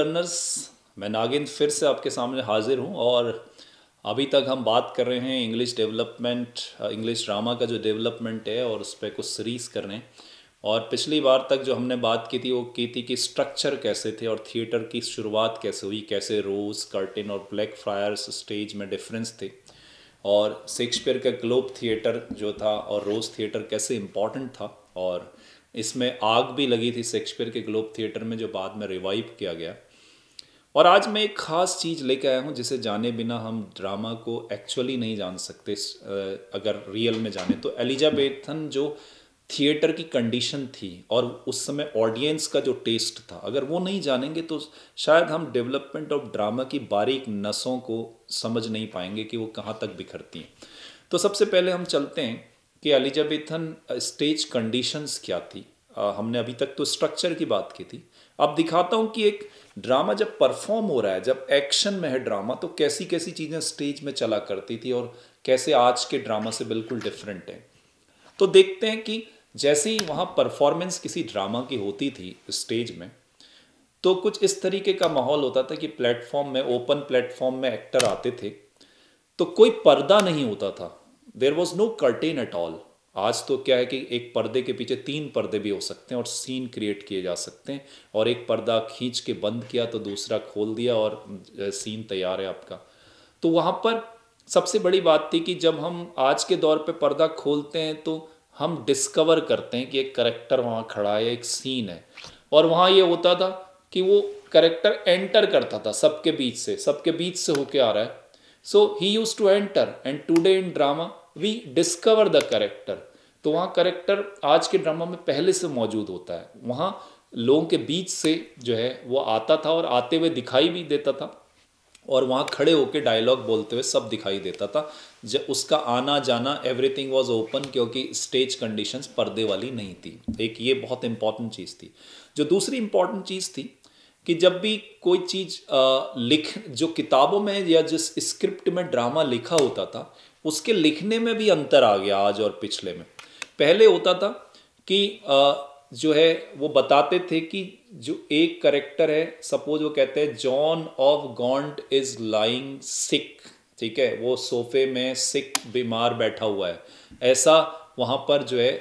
Learners मैं नागिन फिर से आपके सामने हाजिर हूँ और अभी तक हम बात कर रहे हैं इंग्लिश डेवलपमेंट इंग्लिश ड्रामा का जो डेवलपमेंट है और उस पर कुछ सीरीज़ कर रहे हैं और पिछली बार तक जो हमने बात की थी वो की थी कि स्ट्रक्चर कैसे थे और थिएटर की शुरुआत कैसे हुई कैसे रोज़ कर्टिन और ब्लैक फ्रायर्स स्टेज में डिफरेंस थे और शेक्सपियर का ग्लोब थिएटर जो था और रोज़ थिएटर कैसे इम्पॉर्टेंट था और इसमें आग भी लगी थी शेक्सपियर के ग्लोब थिएटर में जो बाद में रिवाइव किया गया और आज मैं एक ख़ास चीज़ लेके आया हूँ जिसे जाने बिना हम ड्रामा को एक्चुअली नहीं जान सकते अगर रियल में जाने तो एलिजाबेथन जो थिएटर की कंडीशन थी और उस समय ऑडियंस का जो टेस्ट था अगर वो नहीं जानेंगे तो शायद हम डेवलपमेंट ऑफ ड्रामा की बारीक नसों को समझ नहीं पाएंगे कि वो कहाँ तक बिखरती हैं तो सबसे पहले हम चलते हैं कि एलिजाबेथन स्टेज कंडीशंस क्या थी हमने अभी तक तो स्ट्रक्चर की बात की थी अब दिखाता हूं कि एक ड्रामा जब परफॉर्म हो रहा है जब एक्शन में है ड्रामा तो कैसी कैसी चीज़ें स्टेज में चला करती थी और कैसे आज के ड्रामा से बिल्कुल डिफरेंट है तो देखते हैं कि जैसे ही वहां परफॉर्मेंस किसी ड्रामा की होती थी स्टेज में तो कुछ इस तरीके का माहौल होता था कि प्लेटफॉर्म में ओपन प्लेटफॉर्म में एक्टर आते थे तो कोई पर्दा नहीं होता था there was no curtain at all आज तो क्या है कि एक पर्दे के पीछे तीन पर्दे भी हो सकते हैं और सीन क्रिएट किए जा सकते हैं और एक पर्दा खींच के बंद किया तो दूसरा खोल दिया और सीन तैयार है आपका तो वहाँ पर सबसे बड़ी बात थी कि जब हम आज के दौर पे पर्दा खोलते हैं तो हम डिस्कवर करते हैं कि एक करेक्टर वहाँ खड़ा है एक सीन है और वहाँ ये होता था कि वो करेक्टर एंटर करता था सबके बीच से सबके बीच से होके आ रहा है so he use to enter and today in drama we discover the character तो वहाँ करेक्टर आज के ड्रामा में पहले से मौजूद होता है वहाँ लोगों के बीच से जो है वो आता था और आते हुए दिखाई भी देता था और वहाँ खड़े होकर डायलॉग बोलते हुए सब दिखाई देता था जब उसका आना जाना एवरीथिंग वाज ओपन क्योंकि स्टेज कंडीशंस पर्दे वाली नहीं थी एक ये बहुत इंपॉर्टेंट चीज़ थी जो दूसरी इंपॉर्टेंट चीज़ थी कि जब भी कोई चीज़ लिख जो किताबों में या जिस स्क्रिप्ट में ड्रामा लिखा होता था उसके लिखने में भी अंतर आ गया आज और पिछले में पहले होता था कि जो है वो बताते थे कि जो एक करेक्टर है सपोज वो कहते हैं John of Gaunt is lying sick ठीक है वो सोफे में सिक बीमार बैठा हुआ है ऐसा वहाँ पर जो है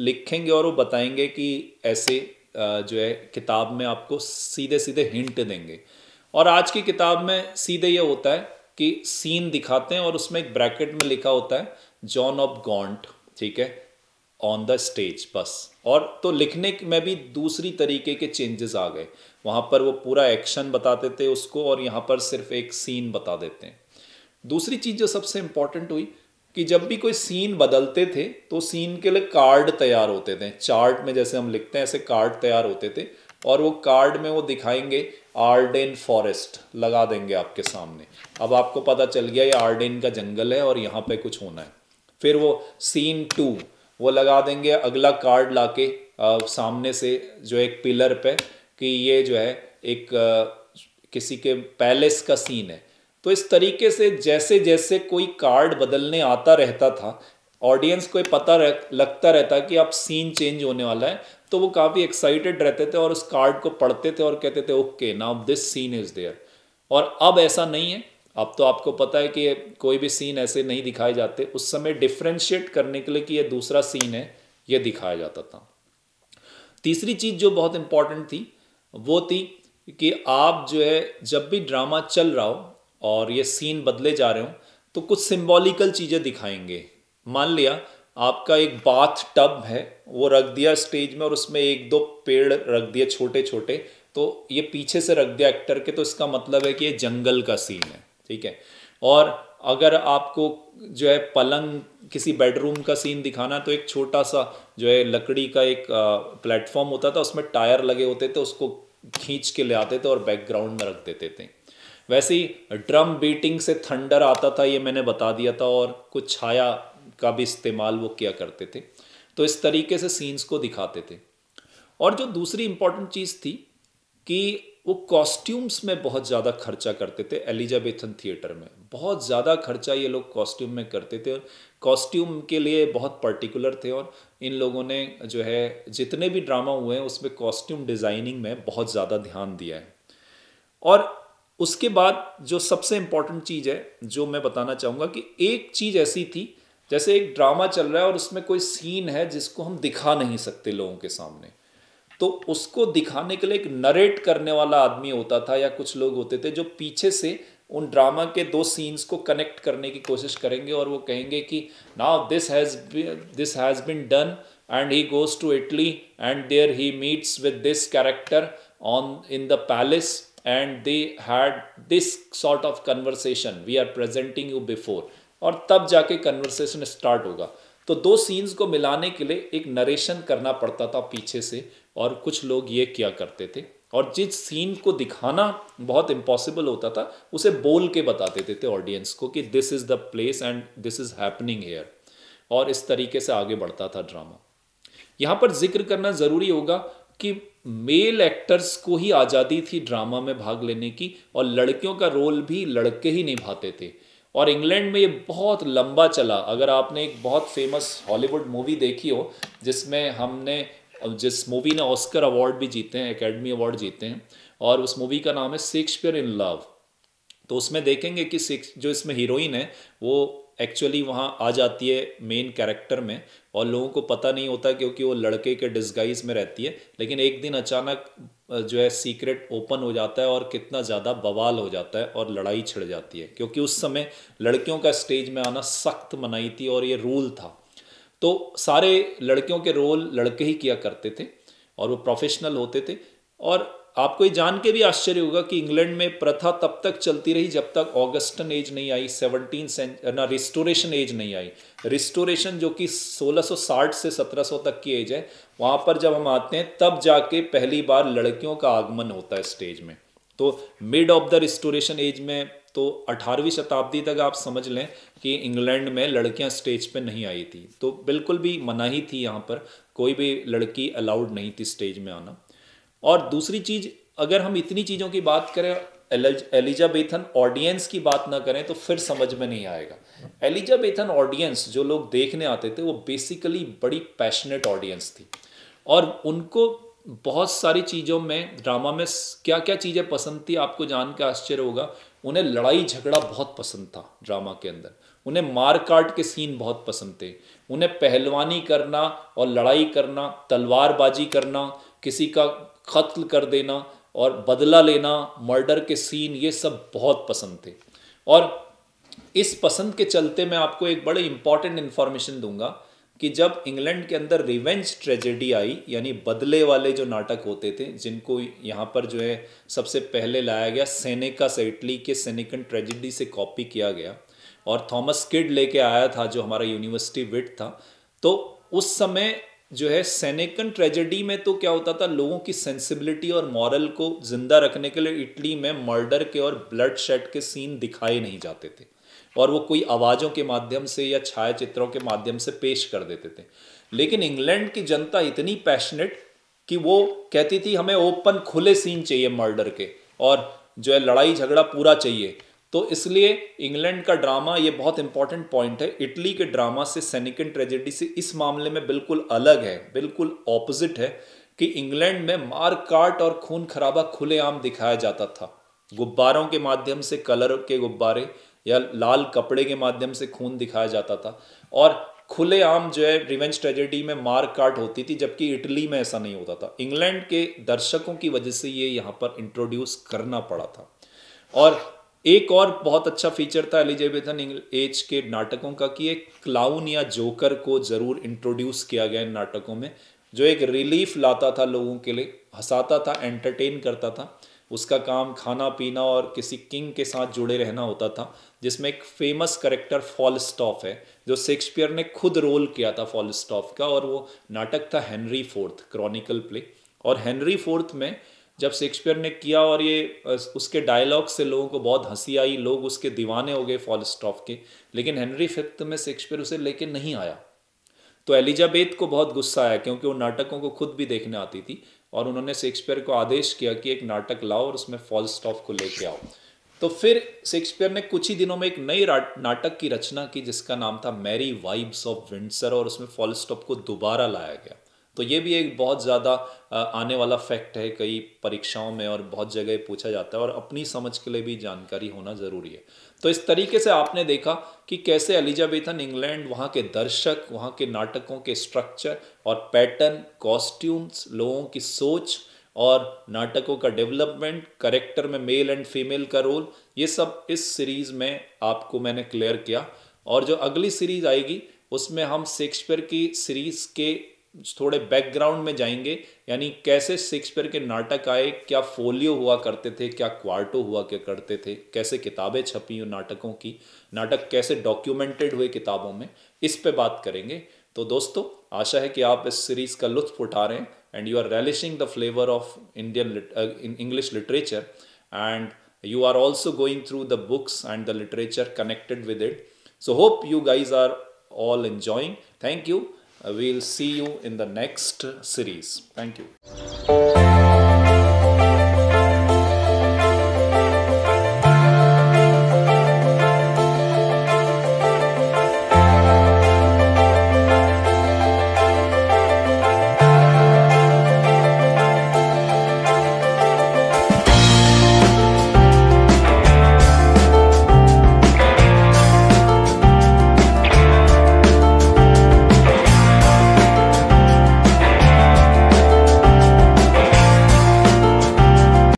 लिखेंगे और वो बताएंगे कि ऐसे जो है किताब में आपको सीधे सीधे हिंट देंगे और आज की किताब में सीधे ये होता है कि सीन दिखाते हैं और उसमें एक ब्रैकेट में लिखा होता है जॉन ऑफ गॉन्ट ठीक है ऑन द स्टेज बस और तो लिखने में भी दूसरी तरीके के चेंजेस आ गए वहाँ पर वो पूरा एक्शन बताते थे उसको और यहाँ पर सिर्फ एक सीन बता देते हैं दूसरी चीज़ जो सबसे इम्पॉर्टेंट हुई कि जब भी कोई सीन बदलते थे तो सीन के लिए कार्ड तैयार होते थे चार्ट में जैसे हम लिखते हैं ऐसे कार्ड तैयार होते थे और वो कार्ड में वो दिखाएंगे आर्डेन फॉरेस्ट लगा देंगे आपके सामने अब आपको पता चल गया ये आर्डेन का जंगल है और यहाँ पे कुछ होना है फिर वो सीन टू वो लगा देंगे अगला कार्ड लाके आ, सामने से जो एक पिलर पे कि ये जो है एक आ, किसी के पैलेस का सीन है तो इस तरीके से जैसे जैसे कोई कार्ड बदलने आता रहता था ऑडियंस को पता रह, लगता रहता कि अब सीन चेंज होने वाला है तो वो काफ़ी एक्साइटेड रहते थे और उस कार्ड को पढ़ते थे और कहते थे okay now this scene is there और अब ऐसा नहीं है अब तो आपको पता है कि कोई भी सीन ऐसे नहीं दिखाए जाते उस समय डिफ्रेंशिएट करने के लिए कि यह दूसरा सीन है यह दिखाया जाता था तीसरी चीज़ जो बहुत इंपॉर्टेंट थी वो थी कि आप जो है जब भी ड्रामा चल रहा हो और ये सीन बदले जा रहे हो तो कुछ सिंबॉलिकल चीज़ें दिखाएंगे मान लिया आपका एक बाथ टब है वो रख दिया स्टेज में और उसमें एक दो पेड़ रख दिए छोटे छोटे तो ये पीछे से रख दिया एक्टर के तो इसका मतलब है कि ये जंगल का सीन है ठीक है और अगर आपको जो है पलंग किसी बेडरूम का सीन दिखाना तो एक छोटा सा जो है लकड़ी का एक प्लेटफॉर्म होता था उसमें टायर लगे होते थे उसको खींच के ले आते थे और बैकग्राउंड में रख देते थे वैसे ही ड्रम बीटिंग से थंडर आता था ये मैंने बता दिया था और कुछ छाया का भी इस्तेमाल वो किया करते थे तो इस तरीके से सीन्स को दिखाते थे और जो दूसरी इम्पॉर्टेंट चीज़ थी कि वो कॉस्ट्यूम्स में बहुत ज़्यादा खर्चा करते थे एलिजाबेथन थिएटर में बहुत ज़्यादा खर्चा ये लोग कॉस्ट्यूम में करते थे और कॉस्ट्यूम के लिए बहुत पर्टिकुलर थे और इन लोगों ने जो है जितने भी ड्रामा हुए हैं उसमें कॉस्ट्यूम डिज़ाइनिंग में बहुत ज़्यादा ध्यान दिया है और उसके बाद जो सबसे इम्पॉर्टेंट चीज़ है जो मैं बताना चाहूँगा कि एक चीज़ ऐसी थी जैसे एक ड्रामा चल रहा है और उसमें कोई सीन है जिसको हम दिखा नहीं सकते लोगों के सामने तो उसको दिखाने के लिए एक नरेट करने वाला आदमी होता था या कुछ लोग होते थे जो पीछे से उन ड्रामा के दो सीन्स को कनेक्ट करने की कोशिश करेंगे और वो कहेंगे कि now this has this has been done and he goes to Italy and there he meets with this character on in the palace and they had this sort of conversation we are presenting you before और तब जाके conversation start होगा तो दो scenes को मिलाने के लिए एक नरेशन करना पड़ता था पीछे से और कुछ लोग ये किया करते थे और जिस सीन को दिखाना बहुत इम्पॉसिबल होता था उसे बोल के बता देते थे ऑडियंस को कि this is the place and this is happening here और इस तरीके से आगे बढ़ता था ड्रामा यहाँ पर जिक्र करना ज़रूरी होगा कि मेल एक्टर्स को ही आज़ादी थी ड्रामा में भाग लेने की और लड़कियों का रोल भी लड़के ही निभाते थे और इंग्लैंड में ये बहुत लंबा चला अगर आपने एक बहुत फेमस हॉलीवुड मूवी देखी हो जिसमें हमने जिस मूवी ने ऑस्कर अवार्ड भी जीते हैं एकेडमी अवार्ड जीते हैं और उस मूवी का नाम है शेक्सपियर इन लव तो उसमें देखेंगे कि जो इसमें हीरोइन है वो एक्चुअली वहाँ आ जाती है मेन कैरेक्टर में और लोगों को पता नहीं होता क्योंकि वो लड़के के डिस्गाइज में रहती है लेकिन एक दिन अचानक जो है सीक्रेट ओपन हो जाता है और कितना ज़्यादा बवाल हो जाता है और लड़ाई छिड़ जाती है क्योंकि उस समय लड़कियों का स्टेज में आना सख्त मनाई थी और ये रूल था तो सारे लड़कियों के रोल लड़के ही किया करते थे और वो प्रोफेशनल होते थे और आपको ये जान के भी आश्चर्य होगा कि इंग्लैंड में प्रथा तब तक चलती रही जब तक ऑगस्टन एज नहीं आई सेवनटीन ना रिस्टोरेशन एज नहीं आई रिस्टोरेशन जो कि 1660 से 1700 तक की एज है वहाँ पर जब हम आते हैं तब जाके पहली बार लड़कियों का आगमन होता है स्टेज में तो mid of the restoration age में तो 18वीं शताब्दी तक आप समझ लें कि इंग्लैंड में लड़कियां स्टेज पे नहीं आई थी तो बिल्कुल भी मनाही थी यहाँ पर कोई भी लड़की अलाउड नहीं थी स्टेज में आना और दूसरी चीज अगर हम इतनी चीज़ों की बात करें एलिजाबेथन ऑडियंस की बात ना करें तो फिर समझ में नहीं आएगा एलिजाबेथन ऑडियंस जो लोग देखने आते थे वो बेसिकली बड़ी पैशनेट ऑडियंस थी और उनको बहुत सारी चीज़ों में ड्रामा में क्या क्या चीज़ें पसंद थी आपको जान के आश्चर्य होगा उन्हें लड़ाई झगड़ा बहुत पसंद था ड्रामा के अंदर उन्हें मार काट के सीन बहुत पसंद थे उन्हें पहलवानी करना और लड़ाई करना तलवारबाजी करना किसी का कत्ल कर देना और बदला लेना मर्डर के सीन ये सब बहुत पसंद थे और इस पसंद के चलते मैं आपको एक बड़े इंपॉर्टेंट इन्फॉर्मेशन दूंगा कि जब इंग्लैंड के अंदर रिवेंज ट्रेजेडी आई यानी बदले वाले जो नाटक होते थे जिनको यहाँ पर जो है सबसे पहले लाया गया सेनेका से इटली के सेनेकन ट्रेजेडी से कॉपी किया गया और थॉमस किड लेके आया था जो हमारा यूनिवर्सिटी विट था तो उस समय जो है सेनेकन ट्रेजेडी में तो क्या होता था लोगों की सेंसिबिलिटी और मॉरल को जिंदा रखने के लिए इटली में मर्डर के और ब्लड शेड के सीन दिखाए नहीं जाते थे और वो कोई आवाज़ों के माध्यम से या छायाचित्रों के माध्यम से पेश कर देते थे लेकिन इंग्लैंड की जनता इतनी पैशनेट कि वो कहती थी हमें ओपन खुले सीन चाहिए मर्डर के और जो है लड़ाई झगड़ा पूरा चाहिए तो इसलिए इंग्लैंड का ड्रामा ये बहुत इंपॉर्टेंट पॉइंट है इटली के ड्रामा से सैनिकन ट्रेजेडी से इस मामले में बिल्कुल अलग है बिल्कुल ऑपोजिट है कि इंग्लैंड में मार काट और खून खराबा खुलेआम दिखाया जाता था गुब्बारों के माध्यम से कलर के गुब्बारे या लाल कपड़े के माध्यम से खून दिखाया जाता था और खुलेआम जो है रिवेंज ट्रेजेडी में मार काट होती थी जबकि इटली में ऐसा नहीं होता था इंग्लैंड के दर्शकों की वजह से ये यहाँ पर इंट्रोड्यूस करना पड़ा था और एक और बहुत अच्छा फीचर था एलिजेबेथन एज के नाटकों का कि एक क्लाउन या जोकर को ज़रूर इंट्रोड्यूस किया गया इन नाटकों में जो एक रिलीफ लाता था लोगों के लिए हंसाता था एंटरटेन करता था उसका काम खाना पीना और किसी किंग के साथ जुड़े रहना होता था जिसमें एक फेमस करेक्टर फॉल स्टॉफ है जो शेक्सपियर ने खुद रोल किया था फॉल स्टॉफ का और वो नाटक था हेनरी फोर्थ क्रॉनिकल प्ले और हेनरी फोर्थ में जब शेक्सपियर ने किया और ये उसके डायलॉग से लोगों को बहुत हंसी आई लोग उसके दीवाने हो गए स्टॉफ के लेकिन हेनरी फिफ्थ में शेक्सपियर उसे लेके नहीं आया तो एलिजाबेथ को बहुत गुस्सा आया क्योंकि वो नाटकों को खुद भी देखने आती थी और उन्होंने शेक्सपियर को आदेश किया कि एक नाटक लाओ और उसमें स्टॉफ को लेके आओ तो फिर शेक्सपियर ने कुछ ही दिनों में एक नई नाटक की रचना की जिसका नाम था मैरी वाइब्स ऑफ विंडसर और उसमें स्टॉप को दोबारा लाया गया तो ये भी एक बहुत ज़्यादा आने वाला फैक्ट है कई परीक्षाओं में और बहुत जगह पूछा जाता है और अपनी समझ के लिए भी जानकारी होना ज़रूरी है तो इस तरीके से आपने देखा कि कैसे एलिजाबेथन इंग्लैंड वहाँ के दर्शक वहाँ के नाटकों के स्ट्रक्चर और पैटर्न कॉस्ट्यूम्स लोगों की सोच और नाटकों का डेवलपमेंट करेक्टर में मेल एंड फीमेल का रोल ये सब इस सीरीज़ में आपको मैंने क्लियर किया और जो अगली सीरीज़ आएगी उसमें हम शेक्सपियर की सीरीज़ के थोड़े बैकग्राउंड में जाएंगे यानी कैसे शेक्सपियर के नाटक आए क्या फोलियो हुआ करते थे क्या क्वार्टो हुआ क्या करते थे कैसे किताबें छपी हुई नाटकों की नाटक कैसे डॉक्यूमेंटेड हुए किताबों में इस पे बात करेंगे तो दोस्तों आशा है कि आप इस सीरीज़ का लुत्फ उठा रहे हैं and you are relishing the flavour of Indian English literature and you are also going through the books and the literature connected with it so hope you guys are all enjoying thank you we'll see you in the next series. Thank you.